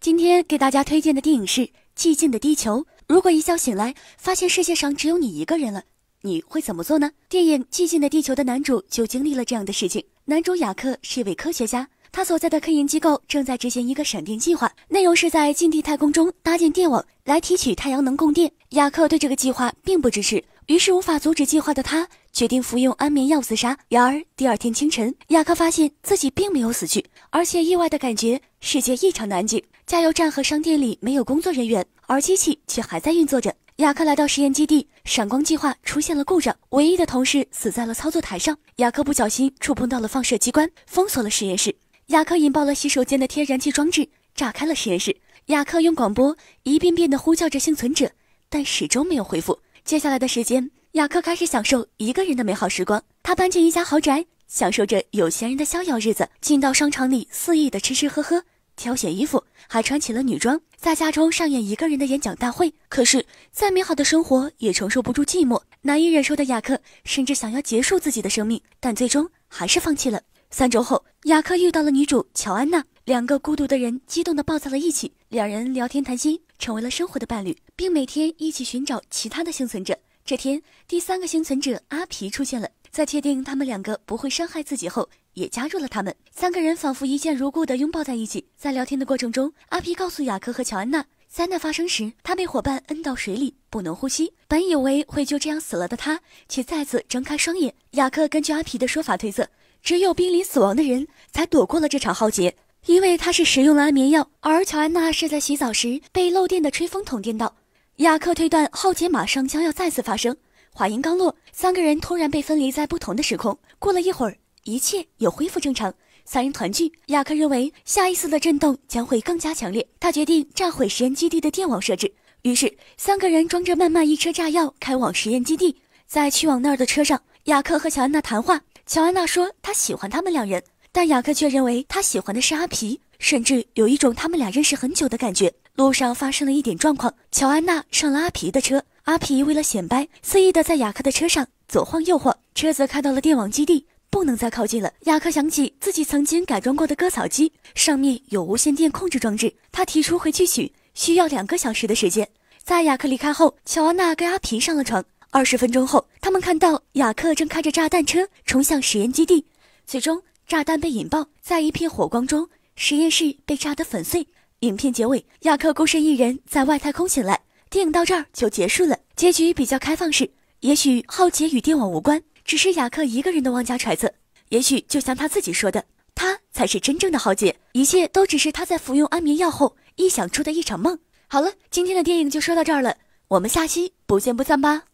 今天给大家推荐的电影是《寂静的地球》。如果一觉醒来发现世界上只有你一个人了，你会怎么做呢？电影《寂静的地球》的男主就经历了这样的事情。男主雅克是一位科学家，他所在的科研机构正在执行一个闪电计划，内容是在近地太空中搭建电网来提取太阳能供电。雅克对这个计划并不支持。于是无法阻止计划的他，决定服用安眠药自杀。然而第二天清晨，雅克发现自己并没有死去，而且意外的感觉世界异常的安静，加油站和商店里没有工作人员，而机器却还在运作着。雅克来到实验基地，闪光计划出现了故障，唯一的同事死在了操作台上。雅克不小心触碰到了放射机关，封锁了实验室。雅克引爆了洗手间的天然气装置，炸开了实验室。雅克用广播一遍遍的呼叫着幸存者，但始终没有回复。接下来的时间，雅克开始享受一个人的美好时光。他搬进一家豪宅，享受着有钱人的逍遥日子。进到商场里，肆意的吃吃喝喝，挑选衣服，还穿起了女装，在家中上演一个人的演讲大会。可是，再美好的生活也承受不住寂寞，难以忍受的雅克甚至想要结束自己的生命，但最终还是放弃了。三周后，雅克遇到了女主乔安娜。两个孤独的人激动地抱在了一起，两人聊天谈心，成为了生活的伴侣，并每天一起寻找其他的幸存者。这天，第三个幸存者阿皮出现了，在确定他们两个不会伤害自己后，也加入了他们。三个人仿佛一见如故地拥抱在一起。在聊天的过程中，阿皮告诉雅克和乔安娜，灾难发生时，他被伙伴摁到水里，不能呼吸。本以为会就这样死了的他，却再次睁开双眼。雅克根据阿皮的说法推测，只有濒临死亡的人才躲过了这场浩劫。因为他是使用了安眠药，而乔安娜是在洗澡时被漏电的吹风筒电到。雅克推断浩劫马上将要再次发生。话音刚落，三个人突然被分离在不同的时空。过了一会儿，一切又恢复正常，三人团聚。雅克认为下一次的震动将会更加强烈，他决定炸毁实验基地的电网设置。于是，三个人装着满满一车炸药开往实验基地。在去往那儿的车上，雅克和乔安娜谈话。乔安娜说她喜欢他们两人。但雅克却认为他喜欢的是阿皮，甚至有一种他们俩认识很久的感觉。路上发生了一点状况，乔安娜上了阿皮的车，阿皮为了显摆，肆意的在雅克的车上左晃右晃，车子开到了电网基地，不能再靠近了。雅克想起自己曾经改装过的割草机，上面有无线电控制装置，他提出回去取，需要两个小时的时间。在雅克离开后，乔安娜跟阿皮上了床。二十分钟后，他们看到雅克正开着炸弹车冲向实验基地，最终。炸弹被引爆，在一片火光中，实验室被炸得粉碎。影片结尾，亚克孤身一人在外太空醒来。电影到这儿就结束了，结局比较开放式。也许浩劫与电网无关，只是雅克一个人的妄加揣测。也许就像他自己说的，他才是真正的浩劫，一切都只是他在服用安眠药后臆想出的一场梦。好了，今天的电影就说到这儿了，我们下期不见不散吧。